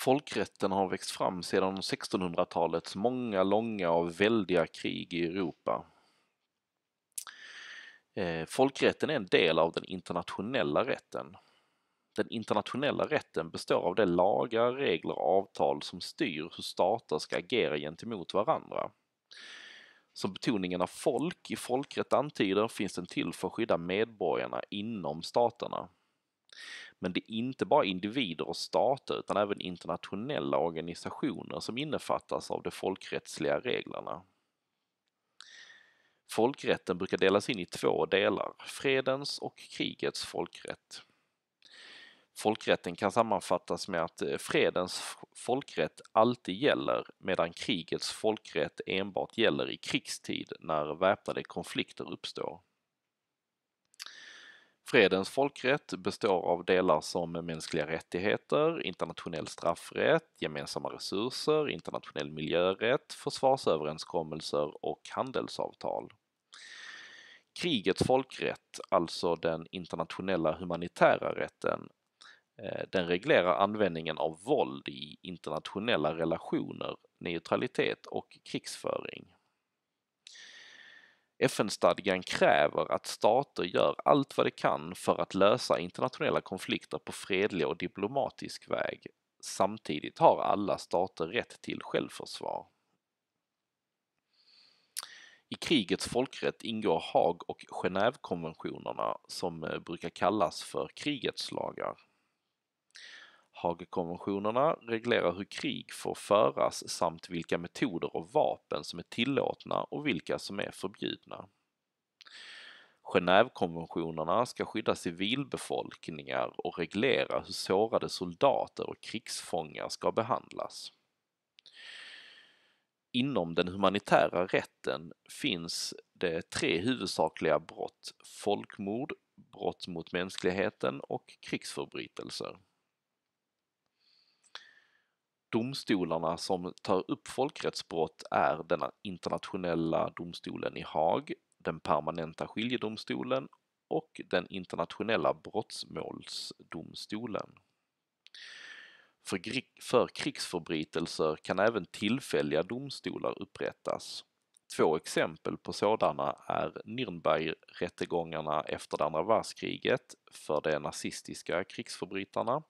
Folkrätten har växt fram sedan 1600-talets många långa och väldiga krig i Europa. Eh, folkrätten är en del av den internationella rätten. Den internationella rätten består av de lagar, regler och avtal som styr hur stater ska agera gentemot varandra. Som betoningen av folk i folkrätt antyder finns den till för att skydda medborgarna inom staterna. Men det är inte bara individer och stater utan även internationella organisationer som innefattas av de folkrättsliga reglerna. Folkrätten brukar delas in i två delar, fredens och krigets folkrätt. Folkrätten kan sammanfattas med att eh, fredens folkrätt alltid gäller medan krigets folkrätt enbart gäller i krigstid när väpnade konflikter uppstår. Fredens folkrätt består av delar som mänskliga rättigheter, internationell straffrätt, gemensamma resurser, internationell miljörätt, försvarsöverenskommelser och handelsavtal. Krigets folkrätt, alltså den internationella humanitära rätten, eh, den reglerar användningen av våld i internationella relationer, neutralitet och krigsföring. FN-stadgan kräver att stater gör allt vad de kan för att lösa internationella konflikter på fredlig och diplomatisk väg. Samtidigt har alla stater rätt till självförsvar. I krigets folkrätt ingår Haag och Genèvekonventionerna som eh, brukar kallas för krigets lagar. Haagkonventionerna reglerar hur krig får föras samt vilka metoder och vapen som är tillåtna och vilka som är förbjudna. Genèvekonventionerna ska skydda civilbefolkningar och reglera hur sårade soldater och krigsfångar ska behandlas. Inom den humanitära rätten finns det tre huvudsakliga brott, folkmord, brott mot mänskligheten och krigsförbrytelser domstolarna som tar upp folkrättsbrott är den internationella domstolen i Haag, den permanenta skiljedomstolen och den internationella brottmålsdomstolen. För, för krigsförbrytelser kan även tillfälliga domstolar upprättas. Två exempel på sådana är Nürnbergrättegångarna efter det andra världskriget för de nazistiska krigsförbrytarna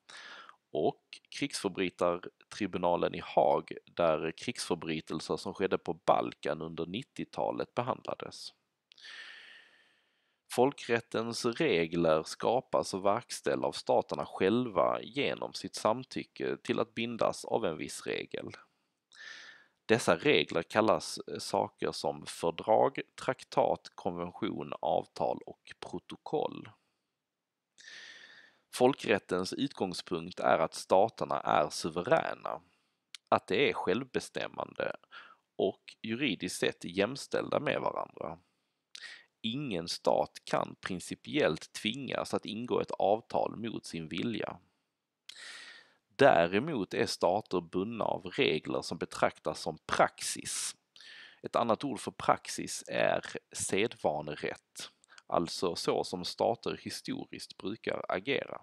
och krigsförbrytartribunalen i Haag där krigsförbrytelser som skedde på Balkan under 90-talet behandlades. Folkrättens regler skapas och verkställs av staterna själva genom sitt samtycke till att bindas av en viss regel. Dessa regler kallas eh, saker som fördrag, traktat, konvention, avtal och protokoll. Folkrättens utgångspunkt är att staterna är suveräna, att de är självbestämmande och juridiskt sett jämställda med varandra. Ingen stat kan principiellt tvingas att ingå ett avtal mot sin vilja. Däremot är stater bundna av regler som betraktas som praxis. Ett annat ord för praxis är sedvanerätt alltså så som stater historiskt brukar agera.